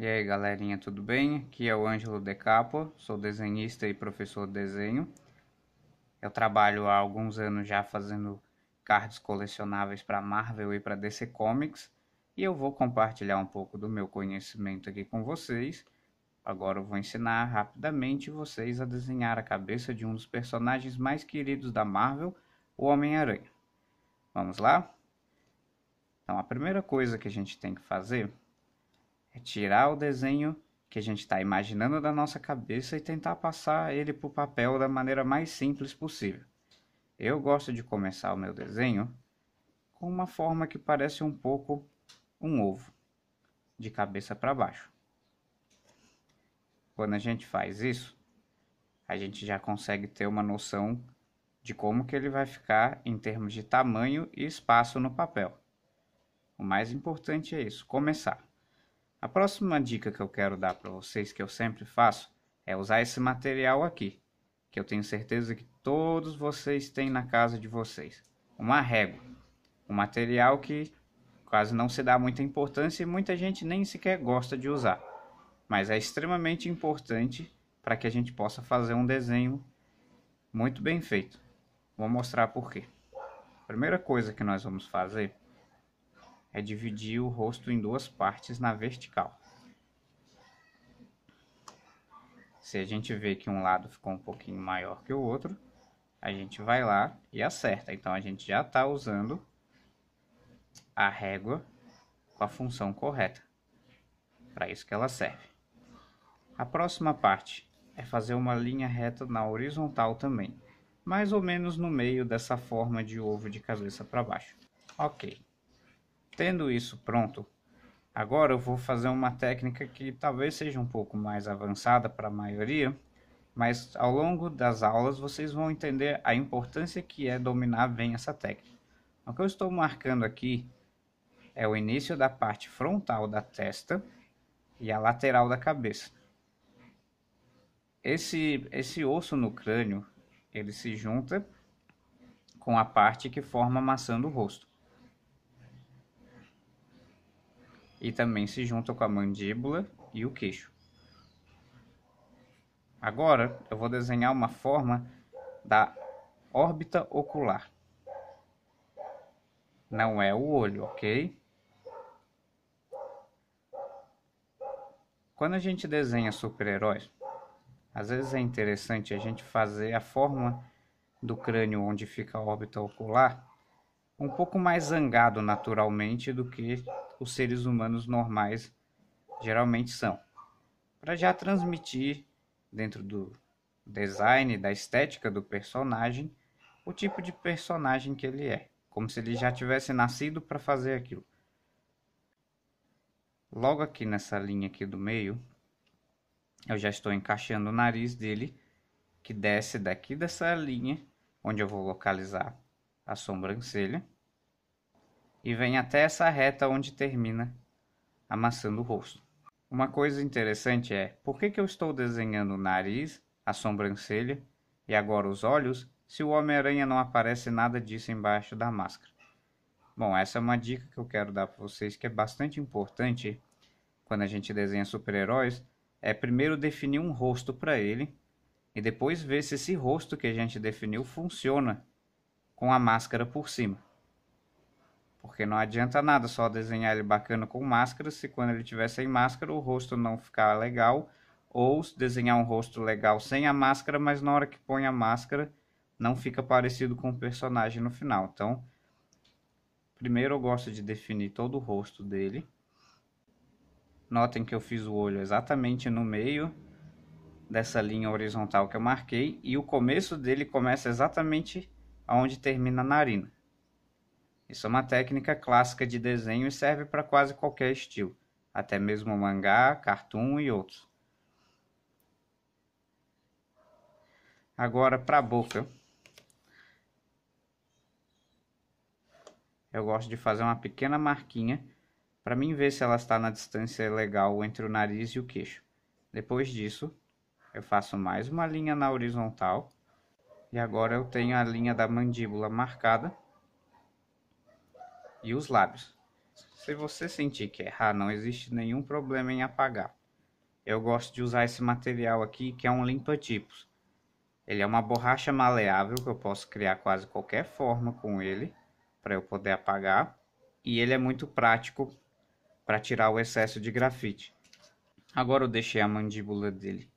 E aí galerinha, tudo bem? Aqui é o Ângelo De Capua, sou desenhista e professor de desenho. Eu trabalho há alguns anos já fazendo cards colecionáveis para Marvel e para DC Comics, e eu vou compartilhar um pouco do meu conhecimento aqui com vocês. Agora eu vou ensinar rapidamente vocês a desenhar a cabeça de um dos personagens mais queridos da Marvel, o Homem-Aranha. Vamos lá? Então a primeira coisa que a gente tem que fazer é tirar o desenho que a gente está imaginando da nossa cabeça e tentar passar ele para o papel da maneira mais simples possível. Eu gosto de começar o meu desenho com uma forma que parece um pouco um ovo, de cabeça para baixo. Quando a gente faz isso, a gente já consegue ter uma noção de como que ele vai ficar em termos de tamanho e espaço no papel. O mais importante é isso, começar. A próxima dica que eu quero dar para vocês, que eu sempre faço, é usar esse material aqui, que eu tenho certeza que todos vocês têm na casa de vocês. Uma régua, um material que quase não se dá muita importância e muita gente nem sequer gosta de usar, mas é extremamente importante para que a gente possa fazer um desenho muito bem feito. Vou mostrar por quê. A primeira coisa que nós vamos fazer é dividir o rosto em duas partes na vertical. Se a gente vê que um lado ficou um pouquinho maior que o outro, a gente vai lá e acerta. Então, a gente já está usando a régua com a função correta. Para isso que ela serve. A próxima parte é fazer uma linha reta na horizontal também. Mais ou menos no meio dessa forma de ovo de cabeça para baixo. Ok. Tendo isso pronto, agora eu vou fazer uma técnica que talvez seja um pouco mais avançada para a maioria, mas ao longo das aulas vocês vão entender a importância que é dominar bem essa técnica. O que eu estou marcando aqui é o início da parte frontal da testa e a lateral da cabeça. Esse, esse osso no crânio, ele se junta com a parte que forma a maçã do rosto. e também se junta com a mandíbula e o queixo. Agora eu vou desenhar uma forma da órbita ocular. Não é o olho, ok? Quando a gente desenha super-heróis, às vezes é interessante a gente fazer a forma do crânio onde fica a órbita ocular um pouco mais zangado naturalmente do que os seres humanos normais geralmente são. Para já transmitir, dentro do design, da estética do personagem, o tipo de personagem que ele é, como se ele já tivesse nascido para fazer aquilo. Logo aqui nessa linha aqui do meio, eu já estou encaixando o nariz dele, que desce daqui dessa linha, onde eu vou localizar a sobrancelha e vem até essa reta onde termina, amassando o rosto. Uma coisa interessante é, por que, que eu estou desenhando o nariz, a sobrancelha e agora os olhos, se o Homem-Aranha não aparece nada disso embaixo da máscara? Bom, essa é uma dica que eu quero dar para vocês que é bastante importante quando a gente desenha super-heróis, é primeiro definir um rosto para ele e depois ver se esse rosto que a gente definiu funciona com a máscara por cima porque não adianta nada só desenhar ele bacana com máscara se quando ele tiver sem máscara o rosto não ficar legal, ou desenhar um rosto legal sem a máscara, mas na hora que põe a máscara não fica parecido com o personagem no final. Então, primeiro eu gosto de definir todo o rosto dele. Notem que eu fiz o olho exatamente no meio dessa linha horizontal que eu marquei e o começo dele começa exatamente aonde termina a narina. Isso é uma técnica clássica de desenho e serve para quase qualquer estilo, até mesmo mangá, cartoon e outros. Agora para a boca. Eu gosto de fazer uma pequena marquinha para mim ver se ela está na distância legal entre o nariz e o queixo. Depois disso, eu faço mais uma linha na horizontal e agora eu tenho a linha da mandíbula marcada e os lábios. Se você sentir que errar, não existe nenhum problema em apagar. Eu gosto de usar esse material aqui, que é um limpa-tipos. Ele é uma borracha maleável, que eu posso criar quase qualquer forma com ele, para eu poder apagar. E ele é muito prático para tirar o excesso de grafite. Agora eu deixei a mandíbula dele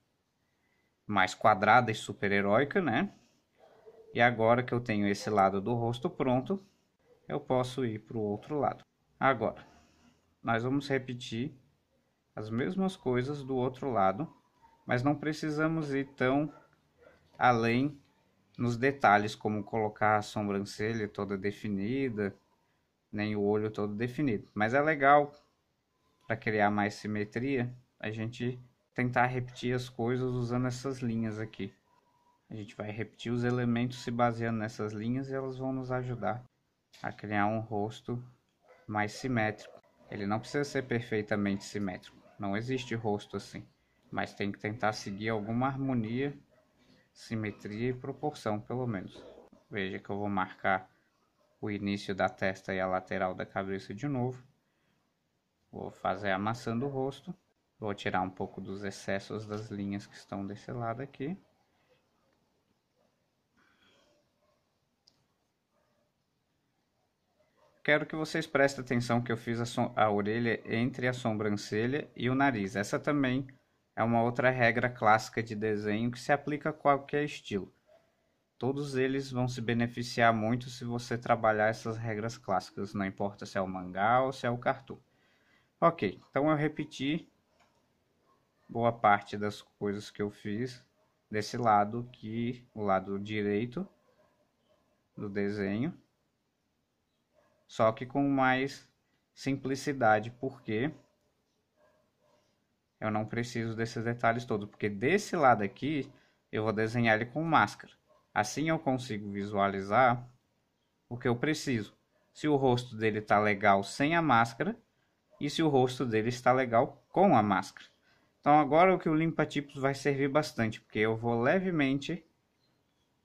mais quadrada e super-heróica, né? E agora que eu tenho esse lado do rosto pronto, eu posso ir para o outro lado. Agora, nós vamos repetir as mesmas coisas do outro lado, mas não precisamos ir tão além nos detalhes, como colocar a sobrancelha toda definida, nem o olho todo definido. Mas é legal para criar mais simetria a gente tentar repetir as coisas usando essas linhas aqui. A gente vai repetir os elementos se baseando nessas linhas e elas vão nos ajudar a criar um rosto mais simétrico. Ele não precisa ser perfeitamente simétrico, não existe rosto assim, mas tem que tentar seguir alguma harmonia, simetria e proporção, pelo menos. Veja que eu vou marcar o início da testa e a lateral da cabeça de novo. Vou fazer amassando o rosto. Vou tirar um pouco dos excessos das linhas que estão desse lado aqui. Quero que vocês prestem atenção que eu fiz a, so a orelha entre a sobrancelha e o nariz. Essa também é uma outra regra clássica de desenho que se aplica a qualquer estilo. Todos eles vão se beneficiar muito se você trabalhar essas regras clássicas, não importa se é o mangá ou se é o cartoon. Ok, então eu repeti boa parte das coisas que eu fiz desse lado aqui, o lado direito do desenho só que com mais simplicidade, porque eu não preciso desses detalhes todos, porque desse lado aqui eu vou desenhar ele com máscara. Assim eu consigo visualizar o que eu preciso. Se o rosto dele está legal sem a máscara e se o rosto dele está legal com a máscara. Então agora o que o limpa tipos vai servir bastante, porque eu vou levemente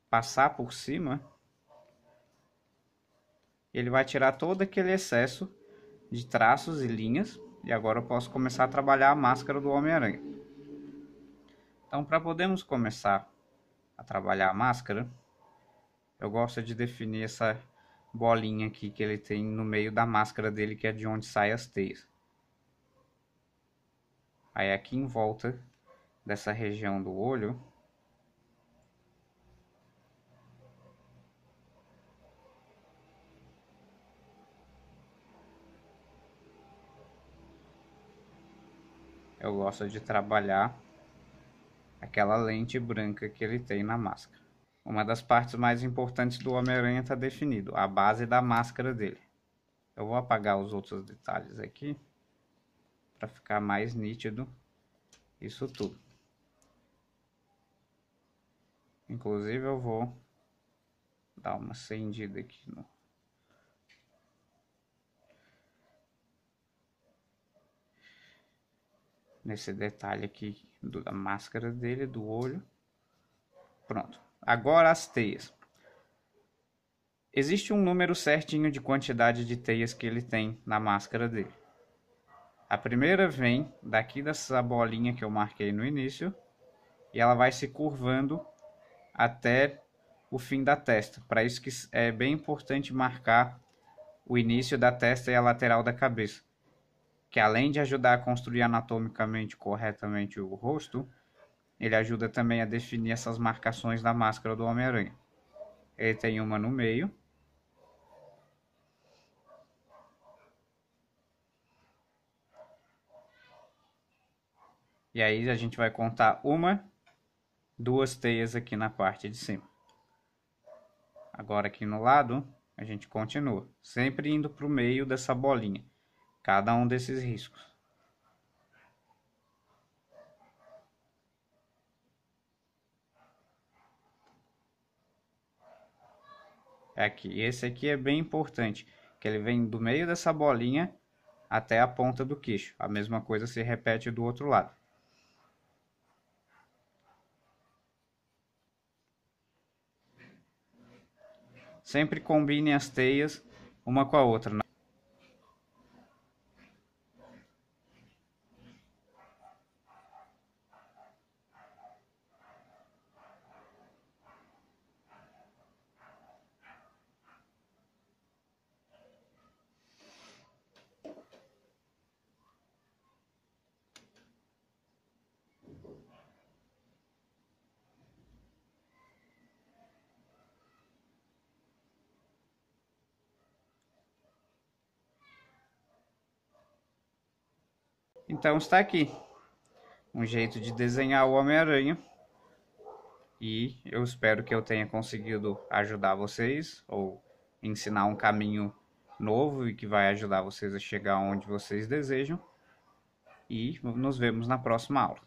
passar por cima ele vai tirar todo aquele excesso de traços e linhas. E agora eu posso começar a trabalhar a máscara do Homem-Aranha. Então, para podermos começar a trabalhar a máscara, eu gosto de definir essa bolinha aqui que ele tem no meio da máscara dele, que é de onde saem as teias. Aí aqui em volta dessa região do olho, eu gosto de trabalhar aquela lente branca que ele tem na máscara. Uma das partes mais importantes do Homem-Aranha está definido, a base da máscara dele. Eu vou apagar os outros detalhes aqui para ficar mais nítido isso tudo. Inclusive eu vou dar uma acendida aqui no nesse detalhe aqui do, da máscara dele, do olho. Pronto. Agora as teias. Existe um número certinho de quantidade de teias que ele tem na máscara dele. A primeira vem daqui dessa bolinha que eu marquei no início e ela vai se curvando até o fim da testa. Para isso que é bem importante marcar o início da testa e a lateral da cabeça que além de ajudar a construir anatomicamente corretamente o rosto, ele ajuda também a definir essas marcações da máscara do Homem-Aranha. Ele tem uma no meio. E aí a gente vai contar uma, duas teias aqui na parte de cima. Agora aqui no lado, a gente continua, sempre indo para o meio dessa bolinha cada um desses riscos. É aqui, esse aqui é bem importante, que ele vem do meio dessa bolinha até a ponta do queixo. A mesma coisa se repete do outro lado. Sempre combine as teias uma com a outra. Então está aqui um jeito de desenhar o Homem-Aranha. E eu espero que eu tenha conseguido ajudar vocês ou ensinar um caminho novo e que vai ajudar vocês a chegar onde vocês desejam. E nos vemos na próxima aula.